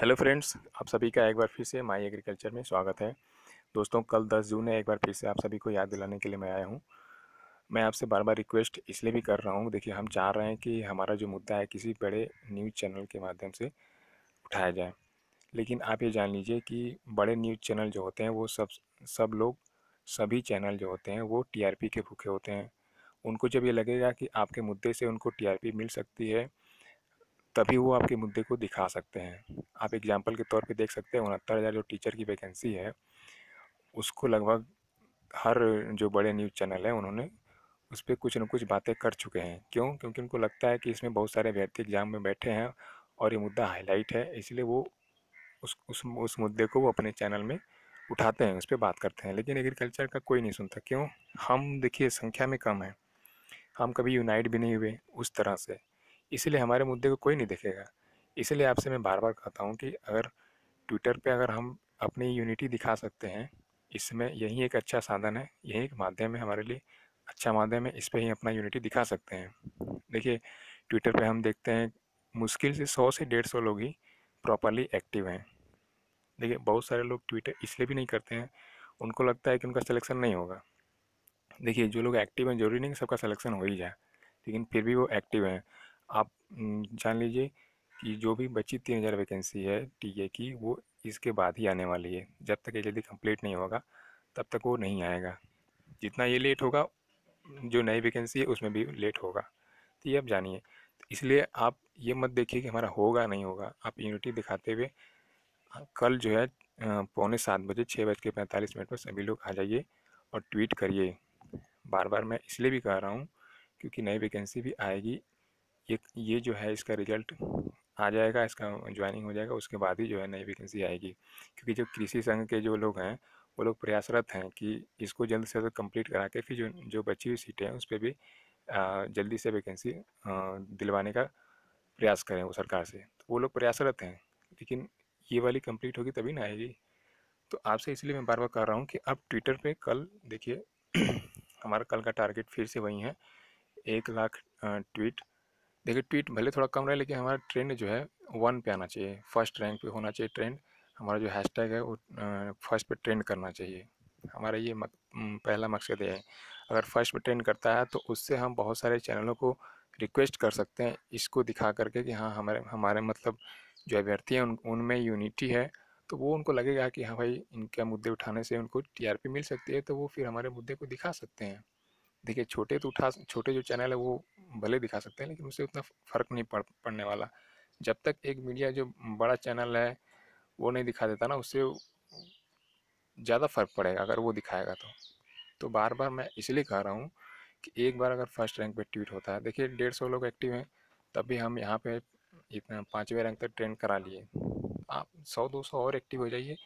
hello friends आप सभी का एक बार फिर से माई एग्रीकल्चर में स्वागत है दोस्तों कल 10 जून है एक बार फिर से आप सभी को याद दिलाने के लिए मैं आया हूँ मैं आपसे बार बार रिक्वेस्ट इसलिए भी कर रहा हूँ देखिए हम चाह रहे हैं कि हमारा जो मुद्दा है किसी बड़े न्यूज़ चैनल के माध्यम से उठाया जाए लेकिन आप ये जान लीजिए कि बड़े न्यूज़ चैनल जो होते हैं वो सब सब लोग सभी चैनल जो होते हैं वो टी के भूखे होते हैं उनको जब ये लगेगा कि आपके मुद्दे से उनको टी मिल सकती है तभी वो आपके मुद्दे को दिखा सकते हैं आप एग्जाम्पल के तौर पर देख सकते हैं उनहत्तर हज़ार जो टीचर की वैकेंसी है उसको लगभग हर जो बड़े न्यूज़ चैनल हैं उन्होंने उस पर कुछ न कुछ बातें कर चुके हैं क्यों क्योंकि उनको लगता है कि इसमें बहुत सारे अभ्यर्थी एग्ज़ाम में बैठे हैं और ये मुद्दा हाईलाइट है इसलिए वो उस उस उस मुद्दे को वो अपने चैनल में उठाते हैं उस पर बात करते हैं लेकिन एग्रीकल्चर का कोई नहीं सुनता क्यों हम देखिए संख्या में कम है हम कभी यूनाइट भी नहीं हुए उस तरह से इसलिए हमारे मुद्दे को कोई नहीं देखेगा इसलिए आपसे मैं बार बार कहता हूँ कि अगर ट्विटर पे अगर हम अपनी यूनिटी दिखा सकते हैं इसमें यही एक अच्छा साधन है यही एक माध्यम है हमारे लिए अच्छा माध्यम है इस पर ही अपना यूनिटी दिखा सकते हैं देखिए ट्विटर पे हम देखते हैं मुश्किल से सौ से डेढ़ सौ लोग ही प्रॉपरली एक्टिव हैं देखिए बहुत सारे लोग ट्विटर इसलिए भी नहीं करते हैं उनको लगता है कि उनका सिलेक्शन नहीं होगा देखिए जो लोग एक्टिव हैं जरूरी नहीं कि सबका सिलेक्शन हो ही जाए लेकिन फिर भी वो एक्टिव हैं आप जान लीजिए कि जो भी बची तीन हज़ार वैकेंसी है टीए की वो इसके बाद ही आने वाली है जब तक ये जल्दी कंप्लीट नहीं होगा तब तक वो नहीं आएगा जितना ये लेट होगा जो नई वैकेंसी है उसमें भी लेट होगा तो ये आप जानिए तो इसलिए आप ये मत देखिए कि हमारा होगा नहीं होगा आप यूनिटी दिखाते हुए कल जो है पौने सात बजे छः बज के पैंतालीस मिनट पर सभी लोग आ जाइए और ट्वीट करिए बार बार मैं इसलिए भी कह रहा हूँ क्योंकि नई वैकेंसी भी आएगी ये ये जो है इसका रिजल्ट आ जाएगा इसका ज्वाइनिंग हो जाएगा उसके बाद ही जो है नई वैकेंसी आएगी क्योंकि जो कृषि संघ के जो लोग हैं वो लोग प्रयासरत हैं कि इसको जल्द से जल्द कंप्लीट करा के फिर जो जो बची हुई सीटें हैं उस पर भी जल्दी से वैकेंसी दिलवाने का प्रयास करें वो सरकार से तो वो लोग प्रयासरत हैं लेकिन ये वाली कंप्लीट होगी तभी ना आएगी तो आपसे इसलिए मैं बार बार कह रहा हूँ कि आप ट्विटर पे कल देखिए हमारा कल का टारगेट फिर से वही है एक लाख ट्वीट देखिए ट्वीट भले थोड़ा कम रहे लेकिन हमारा ट्रेंड जो है वन पे आना चाहिए फर्स्ट रैंक पे होना चाहिए ट्रेंड हमारा जो हैशटैग है वो फर्स्ट पे ट्रेंड करना चाहिए हमारा ये मक, पहला मकसद है अगर फर्स्ट पे ट्रेंड करता है तो उससे हम बहुत सारे चैनलों को रिक्वेस्ट कर सकते हैं इसको दिखा करके कि हाँ हमारे हमारे मतलब जो अभ्यर्थी हैं उन उनमें यूनिटी है तो वो उनको लगेगा कि हाँ भाई इनके मुद्दे उठाने से उनको टी मिल सकती है तो वो फिर हमारे मुद्दे को दिखा सकते हैं देखिए छोटे तो उठा छोटे जो चैनल है वो भले दिखा सकते हैं लेकिन उससे उतना फ़र्क नहीं पड़ पड़ने वाला जब तक एक मीडिया जो बड़ा चैनल है वो नहीं दिखा देता ना उससे ज़्यादा फ़र्क पड़ेगा अगर वो दिखाएगा तो तो बार बार मैं इसलिए कह रहा हूँ कि एक बार अगर फर्स्ट रैंक पे ट्वीट होता है देखिए डेढ़ सौ लोग एक्टिव हैं तब भी हम यहाँ पे इतना पाँचवें रैंक तक ट्रेंड करा लिए आप सौ दो सौ और एक्टिव हो जाइए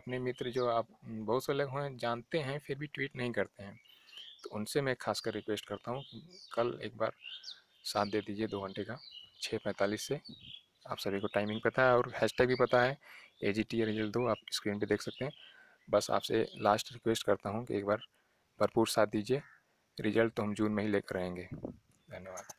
अपने मित्र जो आप बहुत से लोग हैं जानते हैं फिर भी ट्वीट नहीं करते हैं तो उनसे मैं खासकर रिक्वेस्ट करता हूँ कल एक बार साथ दे दीजिए दो घंटे का छः पैंतालीस से आप सभी को टाइमिंग पता है और हैशटैग भी पता है ए जी टी रिजल्ट दो आप स्क्रीन पे देख सकते हैं बस आपसे लास्ट रिक्वेस्ट करता हूँ कि एक बार भरपूर साथ दीजिए रिजल्ट तो हम जून में ही लेकर आएंगे धन्यवाद